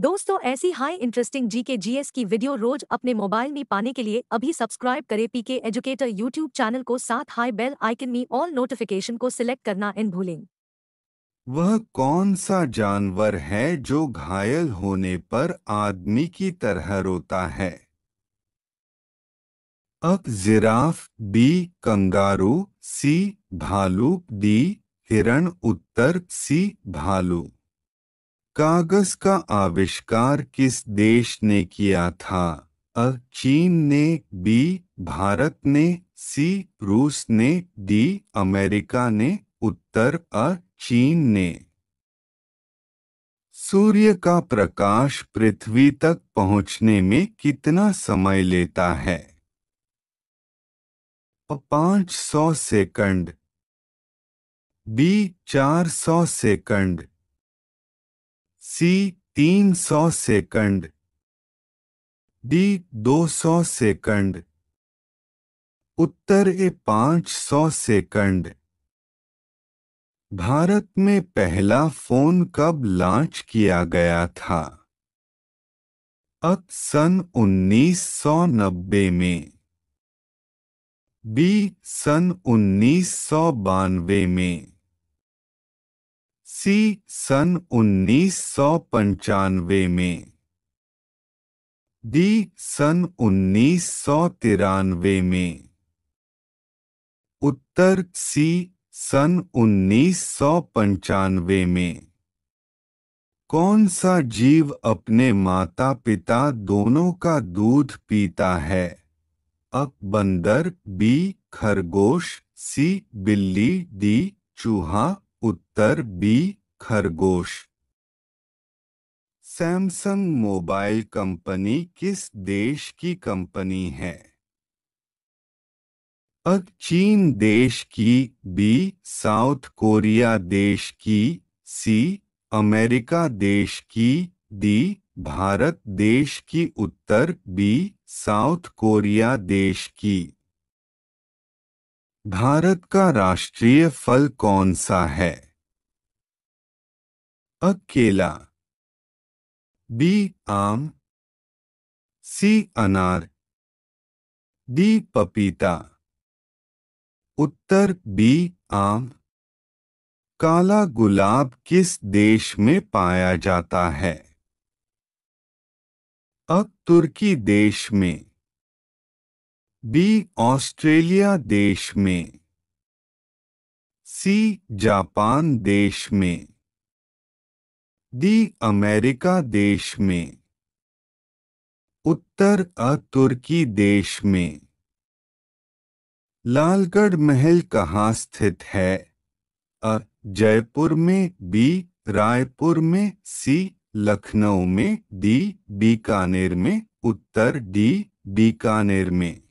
दोस्तों ऐसी high interesting GK GS की वीडियो रोज अपने मोबाइल में पाने के लिए अभी सब्सक्राइब करें पीके एजुकेटर यूट्यूब चैनल को साथ हाई बेल आइकन में ऑल नोटिफिकेशन को सिलेक्ट करना इन भूलें वह कौन सा जानवर है जो घायल होने पर आदमी की तरह रोता है अब जिराफ बी कंगारू सी भालू डी हिरण उत्तर सी भालू कागज का आविष्कार किस देश ने किया था अ चीन ने बी भारत ने सी रूस ने डी अमेरिका ने उत्तर अ चीन ने सूर्य का प्रकाश पृथ्वी तक पहुंचने में कितना समय लेता है पांच सौ सेकंड बी चार सौ second C 300 second D 200 second उत्तर ए 500 सेकंड भारत में पहला फोन कब लॉन्च किया गया था अब सन 1990 में बी सन उन्नीस में सी सन उन्नीस सौ पंचानवे में डी सन उन्नीस सौ तिरानवे में उत्तर सी सन उन्नीस सौ पंचानवे में कौन सा जीव अपने माता पिता दोनों का दूध पीता है अक बंदर बी खरगोश सी बिल्ली डी चूहा उत्तर बी खरगोश सैमसंग मोबाइल कंपनी किस देश की कंपनी है अब चीन देश की बी साउथ कोरिया देश की सी अमेरिका देश की डी भारत देश की उत्तर बी साउथ कोरिया देश की भारत का राष्ट्रीय फल कौन सा है अ केला बी आम सी अनार डी पपीता उत्तर बी आम काला गुलाब किस देश में पाया जाता है अब तुर्की देश में बी ऑस्ट्रेलिया देश में सी जापान देश में डी अमेरिका देश में उत्तर अ तुर्की देश में लालगढ़ महल कहाँ स्थित है अ जयपुर में बी रायपुर में सी लखनऊ में डी बीकानेर में उत्तर डी बीकानेर में